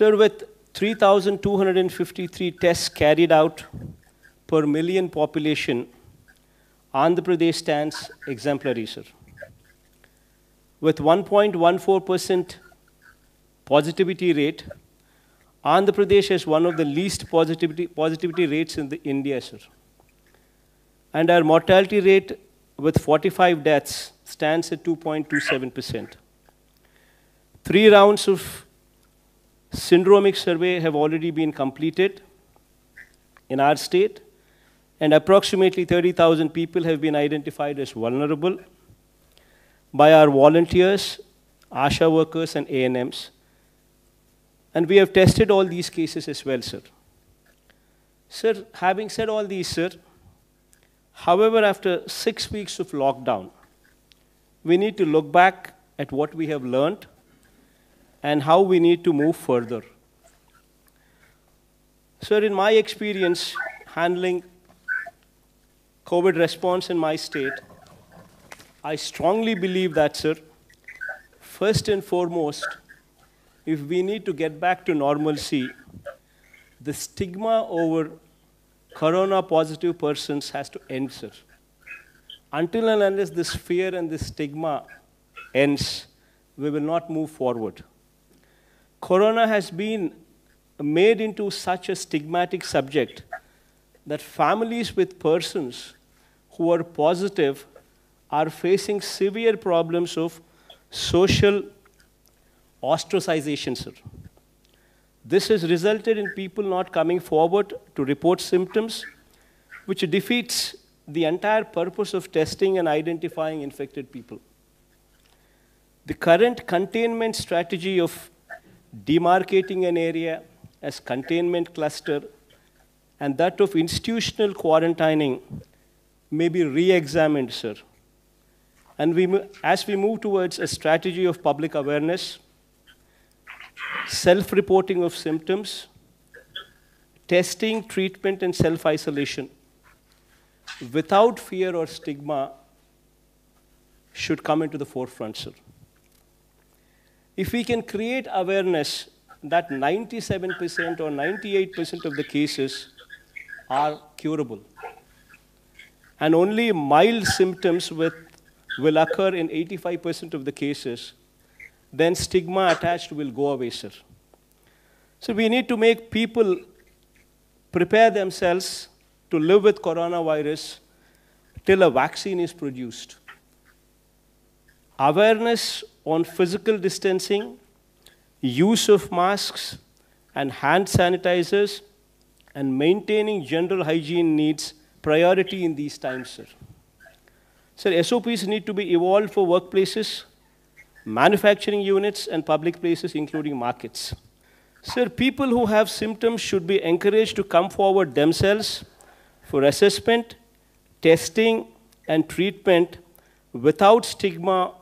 Sir, with 3,253 tests carried out per million population, Andhra Pradesh stands exemplary, sir. With 1.14% positivity rate, Andhra Pradesh has one of the least positivity, positivity rates in the India, sir. And our mortality rate with 45 deaths stands at 2.27%. Three rounds of Syndromic survey have already been completed in our state, and approximately 30,000 people have been identified as vulnerable by our volunteers, ASHA workers, and ANMs. And we have tested all these cases as well, sir. Sir, having said all these, sir, however, after six weeks of lockdown, we need to look back at what we have learned and how we need to move further. Sir, in my experience handling COVID response in my state, I strongly believe that, sir, first and foremost, if we need to get back to normalcy, the stigma over corona positive persons has to end, sir. Until and unless this fear and this stigma ends, we will not move forward corona has been made into such a stigmatic subject that families with persons who are positive are facing severe problems of social ostracization, sir. This has resulted in people not coming forward to report symptoms, which defeats the entire purpose of testing and identifying infected people. The current containment strategy of demarcating an area as containment cluster and that of institutional quarantining may be re-examined, sir. And we, as we move towards a strategy of public awareness, self-reporting of symptoms, testing, treatment, and self-isolation without fear or stigma should come into the forefront, sir. If we can create awareness that 97% or 98% of the cases are curable, and only mild symptoms with, will occur in 85% of the cases, then stigma attached will go away, sir. So we need to make people prepare themselves to live with coronavirus till a vaccine is produced. Awareness on physical distancing, use of masks and hand sanitizers, and maintaining general hygiene needs priority in these times, sir. Sir, SOPs need to be evolved for workplaces, manufacturing units, and public places, including markets. Sir, people who have symptoms should be encouraged to come forward themselves for assessment, testing, and treatment without stigma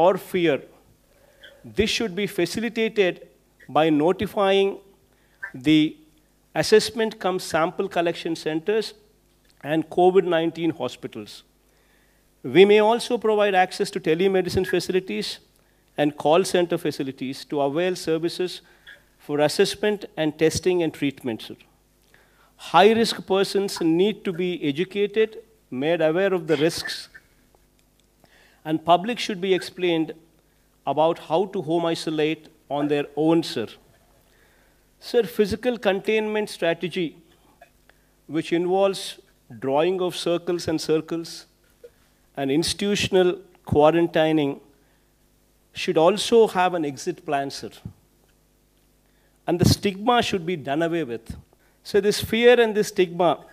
or fear. This should be facilitated by notifying the assessment come sample collection centers and COVID-19 hospitals. We may also provide access to telemedicine facilities and call center facilities to avail services for assessment and testing and treatment. High-risk persons need to be educated, made aware of the risks and public should be explained about how to home isolate on their own, sir. Sir, physical containment strategy, which involves drawing of circles and circles, and institutional quarantining should also have an exit plan, sir. And the stigma should be done away with. So this fear and this stigma,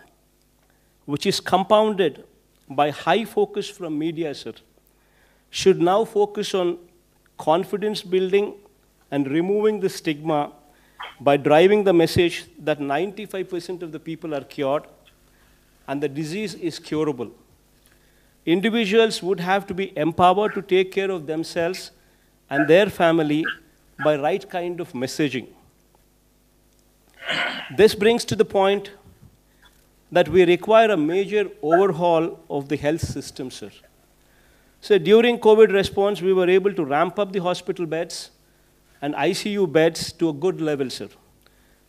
which is compounded by high focus from media, sir, should now focus on confidence building and removing the stigma by driving the message that 95% of the people are cured and the disease is curable. Individuals would have to be empowered to take care of themselves and their family by right kind of messaging. This brings to the point that we require a major overhaul of the health system, sir. So during COVID response, we were able to ramp up the hospital beds and ICU beds to a good level, sir.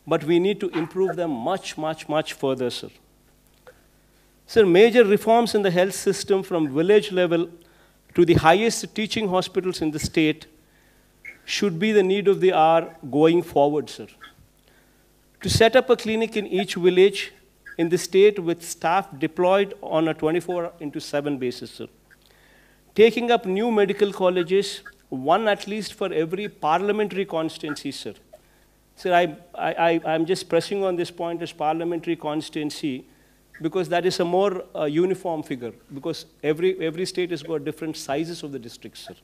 But we need to improve them much, much, much further, sir. Sir, major reforms in the health system from village level to the highest teaching hospitals in the state should be the need of the hour going forward, sir. To set up a clinic in each village in the state with staff deployed on a 24 into 7 basis, sir taking up new medical colleges, one at least for every parliamentary constituency, sir. Sir, I, I, I'm just pressing on this point as parliamentary constituency because that is a more uh, uniform figure because every, every state has got different sizes of the districts, sir.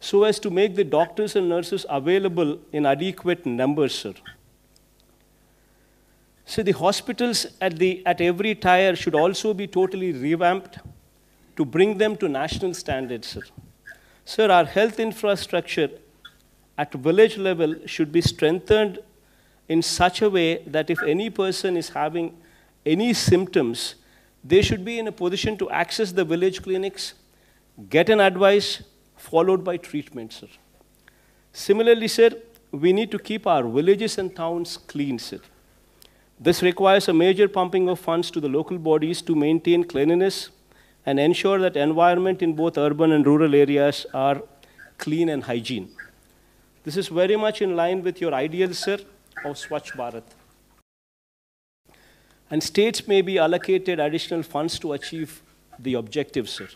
So as to make the doctors and nurses available in adequate numbers, sir. So the hospitals at, the, at every tier should also be totally revamped to bring them to national standards, sir. Sir, our health infrastructure at village level should be strengthened in such a way that if any person is having any symptoms, they should be in a position to access the village clinics, get an advice, followed by treatment, sir. Similarly, sir, we need to keep our villages and towns clean, sir. This requires a major pumping of funds to the local bodies to maintain cleanliness and ensure that environment in both urban and rural areas are clean and hygiene. This is very much in line with your ideal, sir, of Swachh Bharat. And states may be allocated additional funds to achieve the objectives, sir,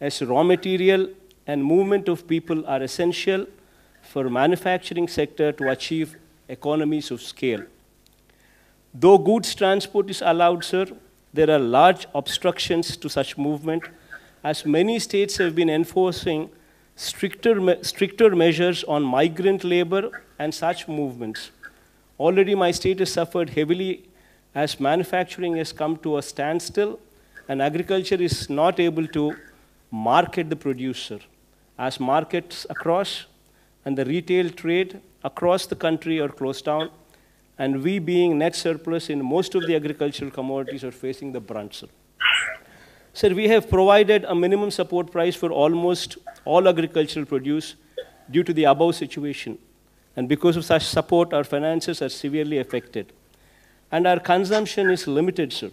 as raw material and movement of people are essential for manufacturing sector to achieve economies of scale. Though goods transport is allowed, sir, there are large obstructions to such movement, as many states have been enforcing stricter, stricter measures on migrant labor and such movements. Already my state has suffered heavily as manufacturing has come to a standstill and agriculture is not able to market the producer. As markets across and the retail trade across the country are closed down, and we being net surplus in most of the agricultural commodities are facing the brunt, sir. Sir, we have provided a minimum support price for almost all agricultural produce due to the above situation. And because of such support, our finances are severely affected. And our consumption is limited, sir.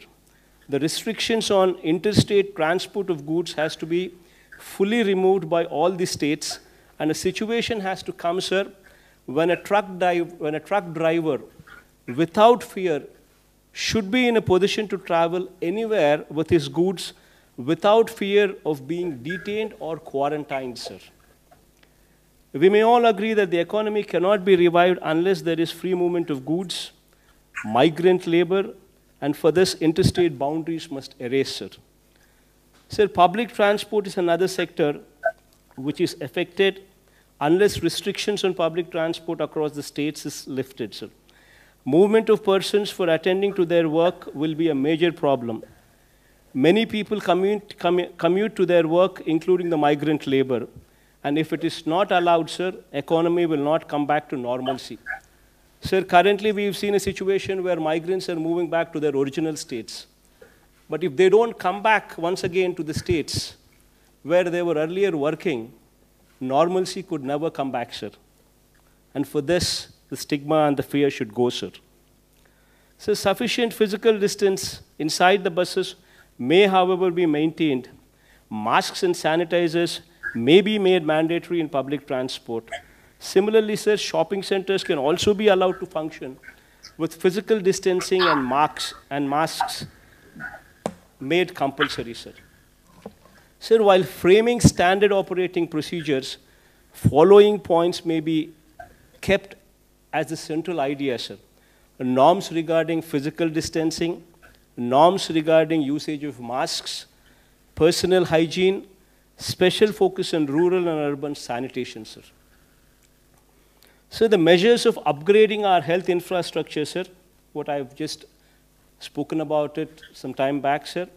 The restrictions on interstate transport of goods has to be fully removed by all the states. And a situation has to come, sir, when a truck, when a truck driver without fear should be in a position to travel anywhere with his goods without fear of being detained or quarantined, sir. We may all agree that the economy cannot be revived unless there is free movement of goods, migrant labor, and for this, interstate boundaries must erase, sir. Sir, public transport is another sector which is affected unless restrictions on public transport across the states is lifted, sir. Movement of persons for attending to their work will be a major problem. Many people commute, commute to their work, including the migrant labor. And if it is not allowed, sir, economy will not come back to normalcy. Sir, currently we've seen a situation where migrants are moving back to their original states. But if they don't come back once again to the states where they were earlier working, normalcy could never come back, sir. And for this, the stigma and the fear should go, sir. So sufficient physical distance inside the buses may, however, be maintained. Masks and sanitizers may be made mandatory in public transport. Similarly, sir, shopping centers can also be allowed to function with physical distancing and marks and masks made compulsory, sir. Sir, while framing standard operating procedures, following points may be kept as the central idea, sir. Norms regarding physical distancing, norms regarding usage of masks, personal hygiene, special focus on rural and urban sanitation, sir. So the measures of upgrading our health infrastructure, sir, what I've just spoken about it some time back, sir,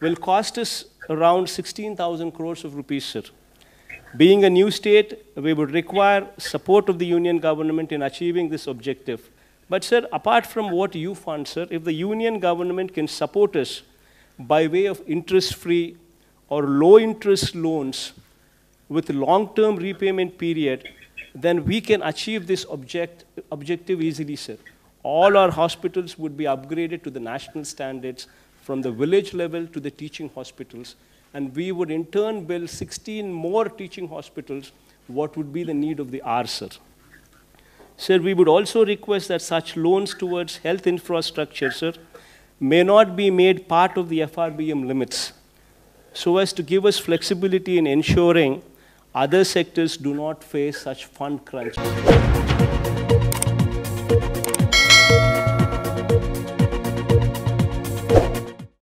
will cost us around 16,000 crores of rupees, sir. Being a new state, we would require support of the union government in achieving this objective. But sir, apart from what you fund, sir, if the union government can support us by way of interest-free or low-interest loans with long-term repayment period, then we can achieve this object, objective easily, sir. All our hospitals would be upgraded to the national standards from the village level to the teaching hospitals and we would in turn build 16 more teaching hospitals, what would be the need of the hour, sir? Sir, we would also request that such loans towards health infrastructure, sir, may not be made part of the FRBM limits so as to give us flexibility in ensuring other sectors do not face such fund crunch.